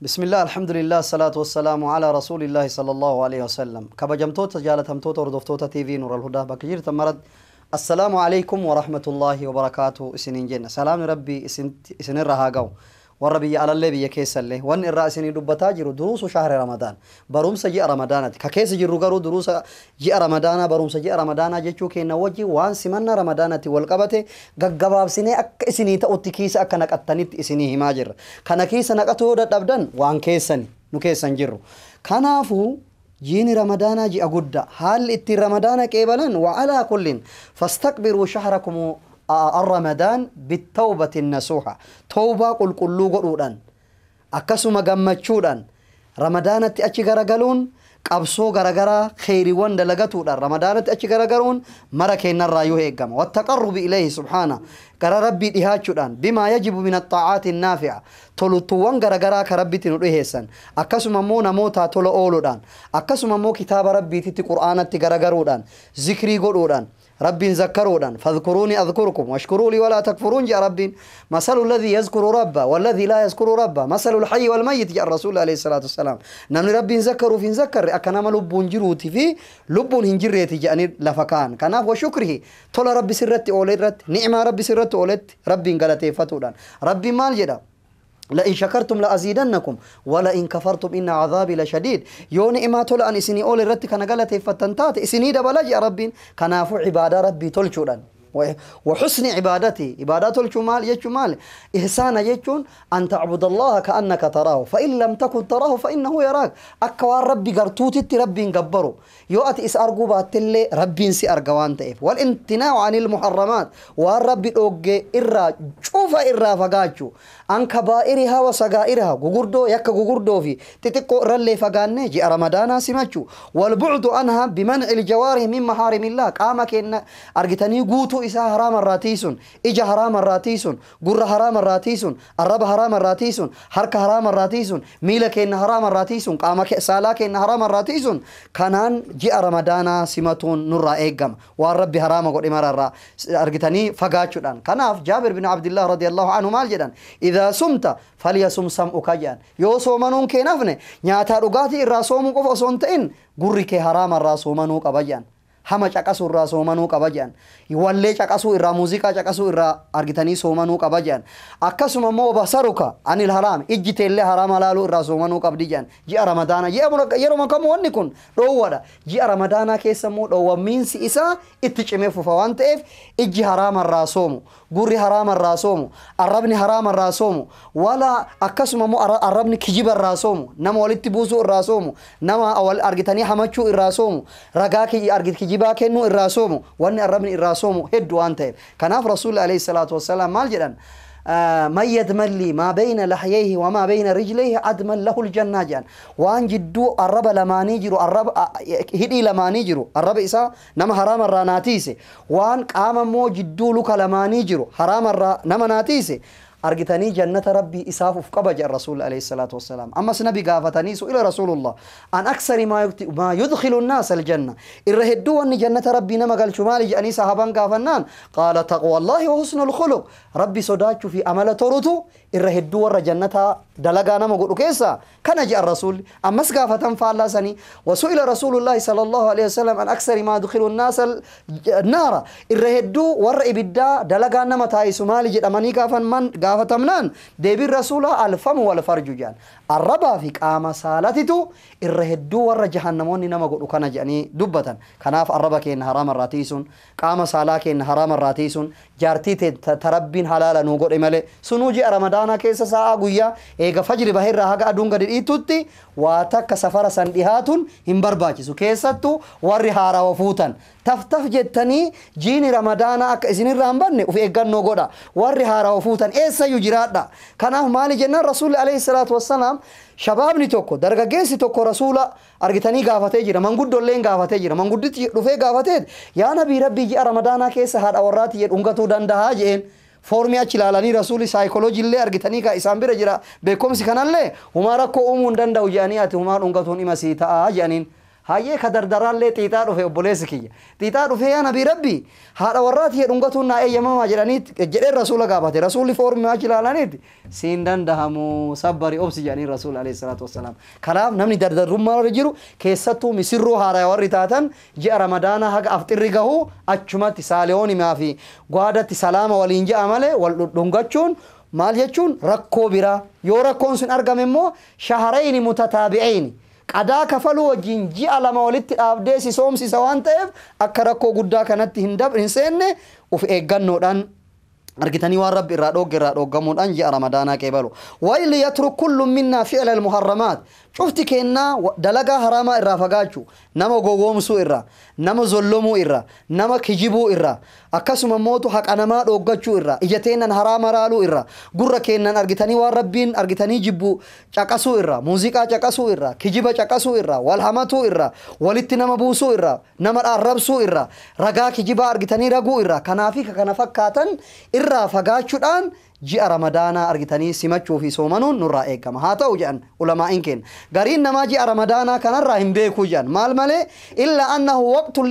بسم الله الحمد لله الصلاة والسلام على رسول الله صلى الله عليه وسلم كبجمتوت جالتمتوت وردفتوت تي في نور الهدى بكجير تمرد السلام عليكم ورحمة الله وبركاته اسنين جنة سلام ربي اسن اسن الرهاقو وربي على اللي بي كيس اللي وان الرأس ندبتا جرو دروس شهر رمضان بروم سجي رمضان ككيس جرو غرو دروس جي رمضان بروم سجي رمضان جيچو كينا وجي وان سمنا رمضان تي والقبت غغباب سني اك اسني تؤتي كيس اك نقتنيت اسني هما جر كان كيس نقتو دبدن وان كيسني نو كيسن جرو كنافو جيني رمضان جي اغدا حال اتي رمضان كيبلن وعلى كل فاستكبروا شهركم الرمضان بالتوبة النصوحة توبة قل قلو قلودان أكسما قمتشودان رمضانة أتش غرقلون qabsoo garagaraa kheyriiwwan dalagatuudhaan ramadaanatti achi garagaruun mara keenya irraa yoo eegama wattaqarrubi ilayhi subhaana karaa rabbii dhihaachuudhaan bimaa yajibu min axaacaati naafica toluttuwwan garagaraa ka rabbitti nu dhiheessan akkasuma immoo namootaa tola ooluudhaan akkasuma immoo kitaaba rabbiititti qur'aanatti garagaruudhaan zikrii godhuudhaan رب ذكرون فاذكروني أذكركم واشكروا لي ولا تكفرون يا رب مثل الذي يذكر ربه والذي لا يذكر ربه مثل الحي والميت يا الرسول عليه الصلاة والسلام نحن رب ذكروا في ذكر أكنام لب جروتي في لب هنجريتي جاني لفكان كناف وشكره طول رب سرت أولي رت نعمة رب سرت iddoo oletti rabbiin galateeffatuudhaan rabbi maal jedha لئن شكرتم لأزيدنكم إن كفرتم إن عذابي لشديد يوني إما تولا أن إسني أول رتك أنا قالت إيه فتنتات إسني دبلج يا ربي كنافو عبادة ربي تلجودن وحسن عبادتي عبادات الجمال يجمال إحسان يجون أن تعبد الله كأنك تراه فإن لم تكن تراه فإنه يراك أكوان ربي قرتوتت ربي قبرو يؤت إس أرقو باتلي ربي سي أرقوان تئف والامتناع عن المحرمات والرب أوجي إرا شوف إرا فقاتشو عن كبائرها وصغائرها غغردو يك غغردو في تتقو رلي فغانه جي رمضان سمچو والبعد عنها بمنع الجوارح من محارم الله قام كن ارغتني غوتو اسا حرام الراتيسون اجا حرام الراتيسون غر حرام الراتيسون الرب حرام الراتيسون حرك حرام الراتيسون ميلك ان حرام الراتيسون قام كسالاك ان حرام الراتيسون كانان جي رمضان سمتون نور ايغم والرب حرام قد مرر ارغتني فغاچودان كناف جابر بن عبد الله رضي الله عنه مال جدان إذا صمت فليصم سمعك جان يو صومنون كي نفني نياتا رغاتي إرا صومو قف أصنت إن قرر كي حرام إرا صومنو قبجان hama caqasu irraa soomanuu qaba jedhan wallee caqasuu irraa muuziqaa caqasuu irraa argitanii soomanuu qaba jedhan akkasuma immoo basaruka anil haraam ijji teellee haraam halaaluu irraa soomanuu qabdi jedhan ji'a ramadaana yeruma kamuu wanni kun dhoowwadha ji'a ramadaanaa keessa immoo dhoowwammiinsi isaa itti cimee fufa waan ta'eef ijji haraama irraa soomu gurri haraama irraa soomu arrabni haraama irraa soomu wala akkasuma immoo arrabni kijiba irraa soomu nama walitti buusuu irraa soomu nama wal argitanii hamachuu irraa soomu ragaa kijibaa kennuu irraa soomu wanni arrabni irraa soomu hedduu waan ta'eef kanaaf rasuulli alayhi salaatu wassalaam maal jedhan ما يدمن لي ما بين لحييه وما بين رجليه أدمن له الجنة جان وان جدو الرب لما نيجرو الرب هدي لما نيجرو الرب إسا نما حرام الرا ناتيسي وان قام مو جدو لك لما نيجرو حرام الرا نما ناتيسي أرجتني جنة ربي إساف وفقبج الرسول عليه الصلاة والسلام أما سنبي قافتني إلى رسول الله أن أكثر ما ما يدخل الناس الجنة الرهدو أن جنة ربي نما قال شمال جأني صحابا قافنان قال تقوى الله وحسن الخلق ربي صداتك في أمل ترتو irra hedduu warra jannataa dalagaa nama godhu keessa kana jedhan rasuulli ammas gaafatan faallaa sanii wasu'ila rasuulullaahi sala allahu alehi wasalam an aksari maa dukilu naasa naara irra hedduu warra ibiddaa dalagaa nama taa'isu maali jedhamanii gaafanman gaafatamnaan deebiin rasuulaa alfamu wal farju jedhan arrabaa fi qaama saalatitu irra hedduu warra jahannamoonni nama godhu kana jedhanii dubbatan kanaaf arraba keenna haraama irraa tiisuun qaama saalaa keenna haraama irraa tiisuun jaartii tarabbiin halaala nuu godhe malee sunuu ji'a ramadaan quraanaa keessa sa'aa guyyaa eega fajri baheerraa haga aduun gadi dhiitutti waa takka safara san dhihaatuun hin barbaachisu keessattu warri haarawa fuutan taftaf jettanii jiini ramadaanaa akka isinirraa hin banne of eeggannoo godha warri haarawa fuutan eessayyuu jiraadha kanaaf maali jennaan rasuulli alayhi salaatu wassalaam shabaabni tokko dargaggeessi tokko rasuula argitanii gaafatee jira manguddolleen gaafatee jira mangudditti dhufee gaafatee yaa nabii rabbii ji'a ramadaanaa keessa haadha warraatti jedhungatuu dandahaa je'een foormii achi ilaalanii rasuulii saayikoloojii argitanii ka isaan bira jira beekumsi kanallee humaa rakkoo uumuu hin danda'u jedhanii ati humaa dhungatuun hima sii ta'aa jedhaniin. هاي كدر درال لي تيتار وفي بوليسكية تيتار وفي أنا بربي هذا ورات هي رنقتو نا أي ما ماجرانيت جد الرسول قابته رسول فور ما جلالانيت سيندن دهمو صبري أبسي يعني الرسول عليه الصلاة والسلام كلام نمني در در رمى رجلو كيستو مسرو هارا ورتاتن جاء رمضان حق أفطر رجعو أجمع تساليوني ما في قادة سلام والإنجا عمله والدنقتشون مال يجون ركو برا يورا كونسن أرقم مو شهرين متتابعين qadaa kafaluu wajjin ji'a lama walitti dhaabdee si soomsisa waan ta'eef akka rakkoo guddaa kanatti hin dab hin seenne of eeggannoodhaan argitanii waan rabbi irraa dhoogge irraa dhoogamuudhaan ji'a ramadaanaa qeebalu. Wayli yatru kullu minnaa fi'la al-muharramaat. Cufti kennaa dalagaa haramaa irraa fagaachu nama gogoomsuu irraa, nama zollomuu irraa, nama kijibuu irraa, akkasuma mootu haqa namaa dhooggachuu irraa, ija teennan haraa maraaluu irraa, gurra keennan argitanii waan rabbiin argitanii jibbu caqasuu irraa, muuziqaa caqasuu irraa, kijiba caqasuu irraa, wal hamatuu irraa, walitti nama buusuu irraa, nama dhaarrabsuu irraa, ragaa kijibaa argitanii raguu irraa, kanaafi kana fakkaatan irraa fagaachuudhaan ji'a ramadaanaa argitanii simachuu fi soomanuun nurraa eegama haa ta'u jedhan ulamaa'in keenya gariin namaa ji'a ramadaanaa kanarraa hin beeku jedhan maal malee illa annahu waqtun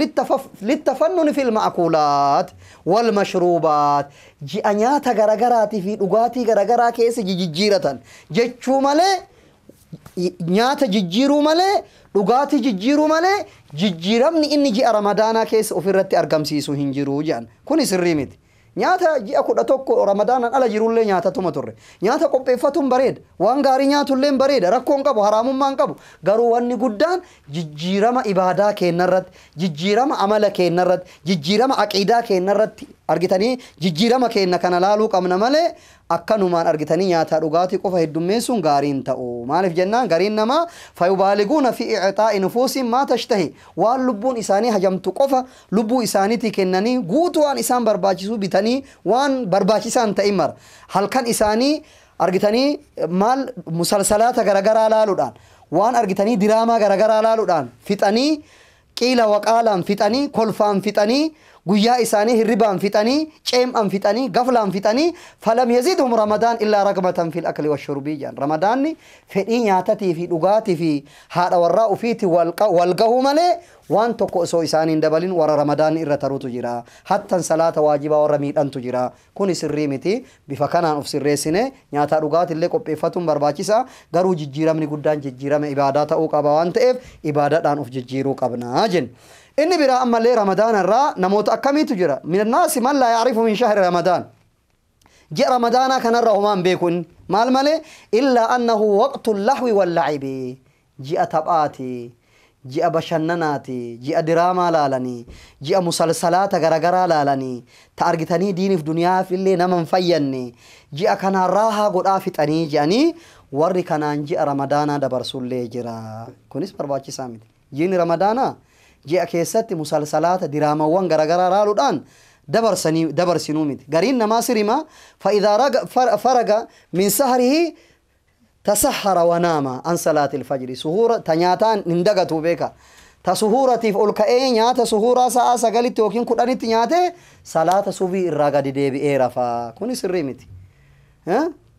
littafannuni fil ma'kuulaat wal mashruubaat ji'a nyaata garagaraatii fi dhugaatii garagaraa keessa jijjiiratan jechuu malee nyaata jijjiiruu malee dhugaatii jijjiiruu malee jijjiiramni inni ji'a ramadaanaa keessa ofirratti argamsiisu hin jiru jedhan kuni sirrii miti. Nyaata ji'a kudha tokko ramadaanan ala jirullee nyaatatuma turre. Nyaata qopheeffatuun bareeda. Waan gaarii nyaatullee bareeda. Rakkoon qabu, haraamummaan qabu. Garuu wanni guddaan jijjiirama ibaadaa keenyarratti, jijjiirama amala keenyarratti, jijjiirama aqiidaa keenyarratti argitanii jijjiirama keenya kana laaluu qabna malee akkanumaan argitanii nyaataa dhugaatii qofa heddummeessuun gaariin ta'u. Maaliif jennaan gariin namaa fayyubaaliguuna fi icxaa'i nufuusiin maa tashtahi waan lubbuun isaanii hajamtu qofa lubbuu isaaniitii kennanii guutuu waan isaan barbaachisu bitanii waan barbaachisaan ta'in mara. Halkan isaanii argitanii maal musalsalaata garaagaraa laaluudhaan waan argitanii diraamaa garaagaraa laaluudhaan fixanii qiila waqaalaan fixanii kolfaan fixanii guyyaa isaanii hirribaan fixanii ceem'an fixanii gaflaan fixanii falam yazidhum ramadaan illaa ragmatan fil akli washurbii jedhan ramadaanni fedhii nyaatatii fi dhugaatii fi haadha warraa ufiiti wal gahuu malee waan tokko osoo isaaniin dabalin warra ramadaanni irra tarutu jira hattan salaata waajibaa warra miidhantu jira kun sirrii miti bifa kanaan of sirreessine nyaataa dhugaatillee qopheeffatuun barbaachisa garuu jijjiiramni guddaan jijjiirama ibaadaa ta'uu qaba waan ta'eef ibaadaadhaan of jijjiiruu qabnaa jenna. inni biraa ammallee ramadaan irraa namoota akkamiitu jira min annaasi man laa yacrifu min shahri ramadaan ji'a ramadaanaa kanarra homaan beeku inni maal malee illaa annahu waqtu lahwi wallacibi ji'a taphaati ji'a bashannanaati ji'a diraamaa laalanii ji'a musalsalaata garagaraa laalanii ta argitanii diiniif duniyaaf illee nama hin fayyanne ji'a kanaan raahaa godhaa fixanii je'anii warri kanaan ji'a ramadaanaa dabarsullee jira kunis barbaachisaa miti jiini ramadaanaa ji'a keessatti musalsalaata diraamawwan garaagaraa raaluudhaan dabarsanii dabarsinuu miti gariin namaa sirima fa'idaa faraga min saharihii tasahara wanaama an salaatil fajri suhuura ta nyaataan hin dagatuu beeka ta suhuuratiif ol ka'ee nyaata suhuuraa sa'a sagalitti yookiin kudhanitti nyaate salaata subii irraa gadi deebi'ee rafaa kuni sirrii miti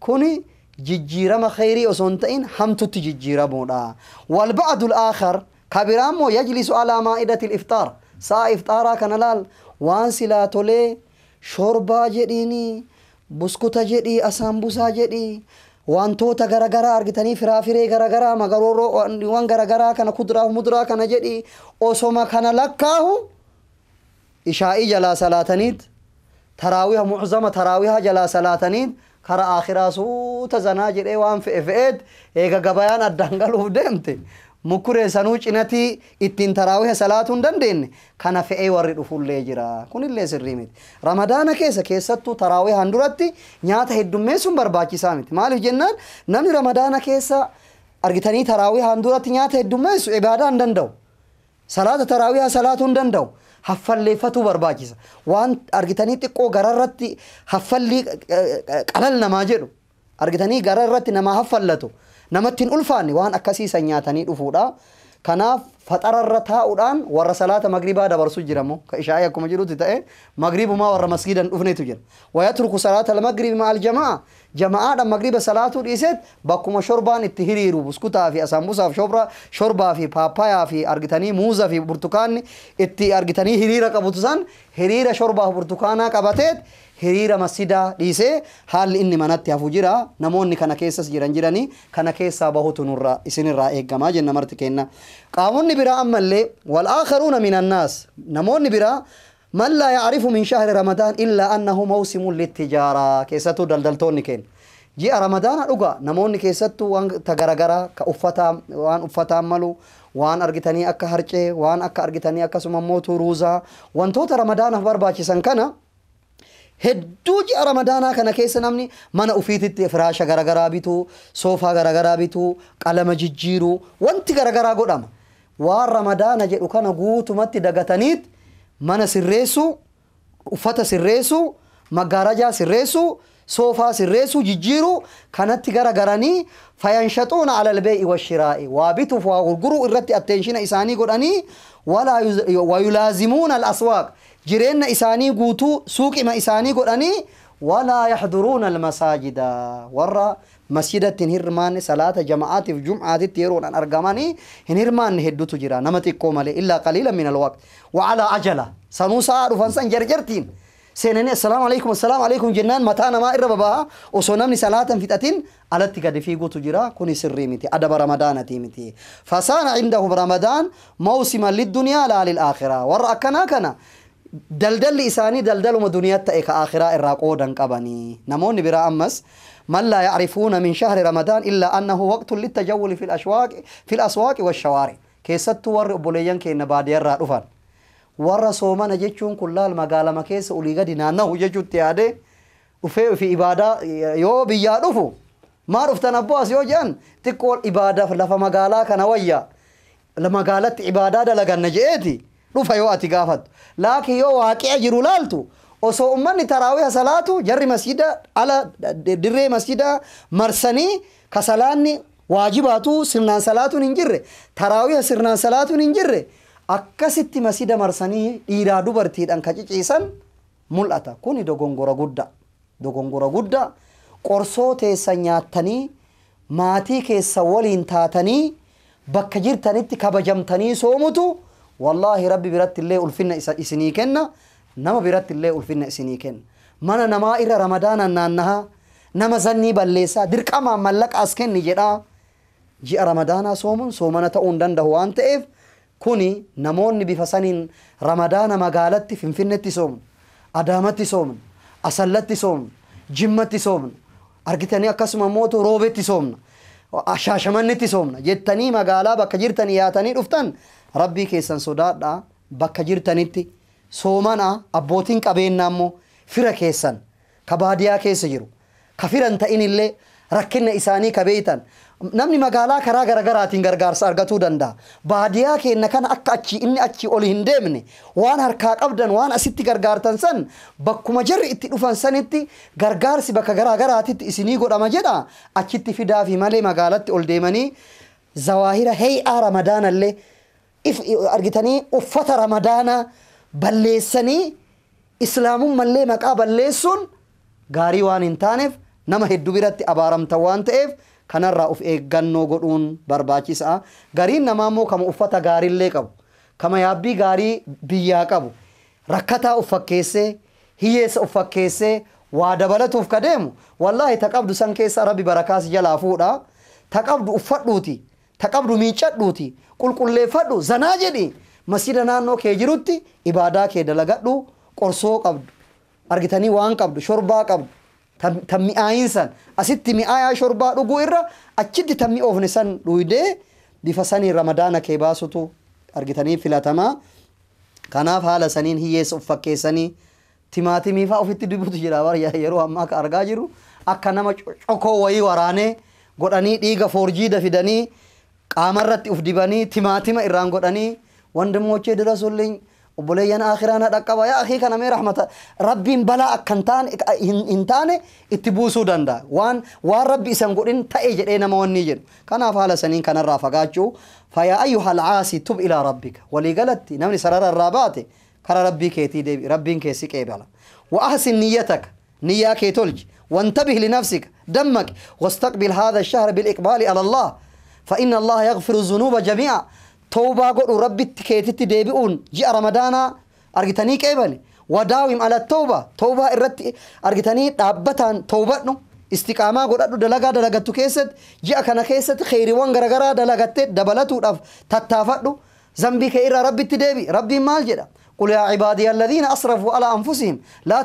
kuni jijjiirama khayrii osoo hin ta'in hamtutti jijjiiramuudha walba'adul aakhar كبيرام يجلس على مائدة الإفطار ساعة إفطارا كان لال وان سلاتولي شوربا جديني بسكوتا جدي أسامبوسا جدي wantoota garaagaraa argitanii firaafiree garaagaraa magaroorroowwan garaagaraa kana kuduraa muduraa kana jedhi osoma kana lakkaahu ishaa'ii jalaa salaataniit taraawiha muczama taraawiha jalaa salaataniit kara akhiraa suuta zanaa jedhee waan fe'e fe'eet eega gabayaan addaan galuuf deemte mukureessanuu cinatii ittiin taraawiha salaatuu hin dandeenye kana fe'ee warri dhufullee jira. Kunillee sirrii miti. Ramadaana keessa keessattuu taraawihaan duratti nyaata heddummeessuun barbaachisaa miti. Maaliif jennaan namni ramadaana keessa argitanii taraawihaan duratti nyaata heddummeessu ibaadaa hin danda'u. Salaata taraawihaa salaatuu hin danda'u. Haffalleeffatuu barbaachisa. Waan argitanii xiqqoo gararratti haffallii qalal namaa jedhu argitanii gararratti nama haffallatu. namatti ulfaanni waan akkasiisan nyaatanii dhufuudha. Kanaaf faxararra taa'uudhaan warra salaata magribaa dabarsuu jiramu ka ishaa'i akkuma jirutti ta'e magribumaa warra maskiidan dhufneetu jira wayatruku salaata almagribi maal jamaa jamaa'aadhaan magriba salaatuu dhiiseet bakkuma shorbaan itti hiriiru buskutaa fi asambusaaf shorbaa fi paappayaa fi argitanii muuza fi burtukaanni itti argitanii hiriira qabutu san hiriira shorbaa fi burtukaanaa qabateet hiriira masidaa dhiisee haalli inni manatti hafu jira namoonni kana keessas jiran jiranii kana keessaa bahutu nurraa isinirraa eeggamaa jenna marti kenna qaamonni برا أما اللي والآخرون من الناس نمون برا من لا يعرف من شهر رمضان إلا أنه موسم للتجارة كيستو دلدلتوني كين جاء رمضان أرقى نمون كيستو وان تغرغرا كأفتا وان أفتا ملو waan argitanii akka harcee waan akka argitanii akkasuma immoo turuuzaa wantoota ramadaanaaf barbaachisan kana hedduu ji'a ramadaanaa kana keessa namni mana ufiititti firaasha garagaraa bituu soofaa garagaraa bituu qalama jijjiiruu wanti garagaraa godhama. waan ramadaana jedhu kana guutumatti dagataniit mana sirreessu uffata sirreessu maggaarajaa sirreessu soofaa sirreessu jijjiiru kanatti garagaranii fayanshaxuuna alalbee'i washiraa'i waa bituuf waa gurguruu irratti atteenshina isaanii godhanii wayulaazimuuna alaswaaq jireenya isaanii guutuu suuqima isaanii godhanii ولا يحضرون المساجد ورا مسجد تنيرمان صلاة جماعات في جمعة تيرون أن أرجماني هرمان هدو تجرا نمت كومالي إلا قليلا من الوقت وعلى عجلة سنوسا رفانسان جرجرتين سينني السلام عليكم السلام عليكم جنان متانا ما بابا وصنمني صلاة في تأتين على تكاد في قوت جرا كوني سري متي أدب رمضان تيمتي فسان عنده برمضان موسما للدنيا لا للآخرة ورا كنا كنا دلدل isaanii دلدل duniyaatti ta'e ka akhiraa irraa qoodan qabanii namoonni biraa ammas من لا يعرفون من شهر رمضان إلا أنه وقت للتجول في الأشواق في الأسواق والشوارع كيست ور بوليان كي نبادي يرى رفان ور صوما نجيشون كل المقالة ما كيس أوليغا دينانه يجوت تيادي وفي في إبادة يو بيادوفو ما رفت نبواس يو جان تقول إبادة لفا مقالة كان ويا قالت إبادة لغا نجئتي dhufa yoo ati gaafattu laakiin yoo waaqi'a jiru laaltu osoo ummanni taraawiha salaatu jarri masjida ala dirree masjida marsanii ka salaanni waajibaatu sirnaan salaatuun hin jirre taraawiha sirnaan salaatuun hin jirre akkasitti masjida marsanii dhiiraa dubartiidhaan ka ciciisan mul'ata kuni dogongora guddaa dogongora guddaa qorsoo teessa nyaattanii maatii keessa waliin taatanii bakka jirtanitti kabajamtanii soomutu. والله ربي برت الله ألفنا إسني كنا نما برت الله ألفنا إسني كنا نما إرى رمضان نانها نما زني بلسا درك ما ملك أسكن نجرا جاء رمضان صوم صومنا تأون دن دهوان تأف كوني نمون بفسنين رمضان مقالت في فنتي صوم أدامتي صوم أسلتي صوم جمتي صوم أرجتني أكسم موتو روبتي صومنا ashaashamannitti soomna jettanii magaalaa bakka jirtan yaatanii dhuftan rabbii keessan sodaadha bakka jirtanitti soomanaa abbootiin qabeenyaa immoo fira keessan ka baadiyaa keessa jiru ka firan ta'inillee rakkinna isaanii ka beeytan namni magaalaa karaa garagaraatiin gargaarsa argatuu danda'a. Baadiyaa keenna kana akka achii inni achii oli hin deemne waan harkaa qabdan waan asitti gargaartan san bakkuma jarri itti dhufan sanitti gargaarsi bakka garaa garaagaraatitti isinii godhama jedha achitti fidaafi malee magaalatti ol deemanii zawaahira hee'aa ramadaan illee argitanii uffata ramadaana balleessanii islaamummallee maqaa balleessuun gaarii waan hin taaneef nama hedduu biratti abaaramta waan ta'eef kanarraa of eeggannoo godhuun barbaachisaa. Gariin namaa immoo kama uffata gaariillee qabu, kama yaabbii gaarii biyyaa qabu, rakkataa uffakkeessee fakkeessee, hiyyeessa of waa dabalatuuf kadeemu deemu wallaahi taqabdu san keessa rabbi barakaas jalaa fuudhaa taqabdu uffadhuuti. taqabdu miicadhuuti qulqulleeffadhu zanaa jedhi masjida naannoo kee jirutti ibaadaa kee dalagadhu qorsoo qabdu argitanii waan qabdu shorbaa qabdu tan mi'aayiinsan asitti mi'aayaa shorbaa dhuguu irra achitti tan mi'oofne san dhuydee bifa sanii ramadaana kee baasutu argitanii filatamaa kanaaf haala saniin hiyyeessa uffakkeessanii timaatimii fa'aa ofitti dibutu jira yeroo ammaa argaa jiru akka nama cokoo wayii waraanee godhanii dhiiga foorjiida fidanii قامرت افديباني تيماتيما ايران غوداني وندموچي درسولين وبليان اخرانا دقبا يا اخي كان مي رحمه ربي بلا اكنتان انتان اتبوسو داندا وان وربي سانغودين تايجدينا مونيجن كان افال سنين كان رافقاچو فيا ايها العاصي تب الى ربك وليغلت نمني سرار الرابات كر ربي كيتي دي ربي كيسي قيبل واحسن نيتك نياك تولج وانتبه لنفسك دمك واستقبل هذا الشهر بالاقبال على الله فإن الله يغفر الذنوب جميعا توبة قول ربي تكيتت ديبئون جاء رمضان أرجتني كيبني وداوم على التوبة توبة الرت أرجتني توبة نو استقامة قول أدو دلقا دلقا تكيست جاء كان كيست خيري وان غرغرا دلقا تت دبلتو زنبي إرى ربي تدبي ربي مال جدا قل يا عبادي الذين أسرفوا على أنفسهم لا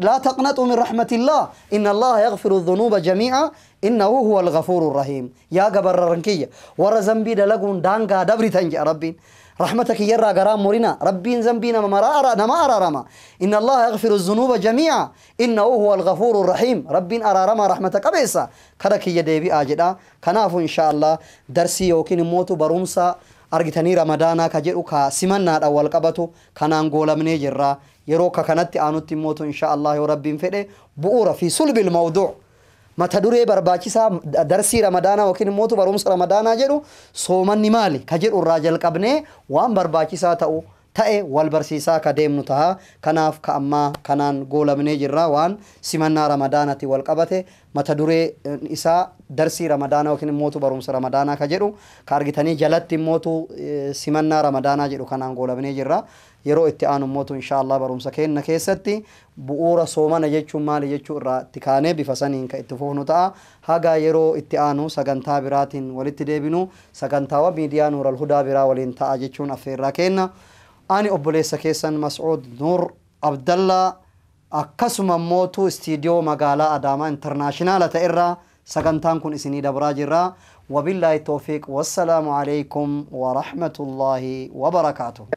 لا تقنطوا من رحمة الله إن الله يغفر الذنوب جميعا إنه هو الغفور الرحيم يا قبر رنكية ورا زنبي دلقون دانقا دبري تنجي ربي رحمتك يرى قرام مرنا ربي زنبينا ما أرى نما أرى رما إن الله يغفر الذنوب جميعا إنه هو الغفور الرحيم ربي أرى رما رحمتك أبيسا كدك يدي بي آجدا كناف إن شاء الله درسي يوكين موت برومسا argitanii ramadaanaa ka jedhu ka simannaadhaan wal qabatu kanaan goolamnee jirra yeroo akka kanatti aanutti immootu insha Allah yoo rabbiin fedhe bu'uura fi sulbil mawduu mata duree barbaachisaa darsii ramadaanaa yookiin immootu barumsa ramadaanaa jedhu soomanni maali ka jedhu irraa jalqabnee waan barbaachisaa ta'u ta'e wal barsiisaa ka deemnu ta'a. Kanaaf ka ammaa kanaan goolamnee jirra waan simannaa ramadaanatti wal qabate mata duree isaa darsii ramadaana yookiin mootu barumsa ramadaanaa ka jedhu ka argitanii jalatti mootu simannaa ramadaanaa jedhu kanaan goolamnee jirra. Yeroo itti aanu immootu inshaallah barumsa kenna keessatti bu'uura soomana jechuun maali jechuu irraa itti kaanee bifa saniin ka itti fufnu ta'a. Haga yeroo itti aanu sagantaa biraatiin walitti deebinu sagantaawwan miidiyaa Nuural Hudaa biraa waliin ta'a jechuun affeerraa kenna. أنا أبليس كيسن مسعود نور عبد الله أقسم موتو استديو مقالة أداما إنترناشنالة إرى سكنتانكم إسني دبراجرة وبالله التوفيق والسلام عليكم ورحمة الله وبركاته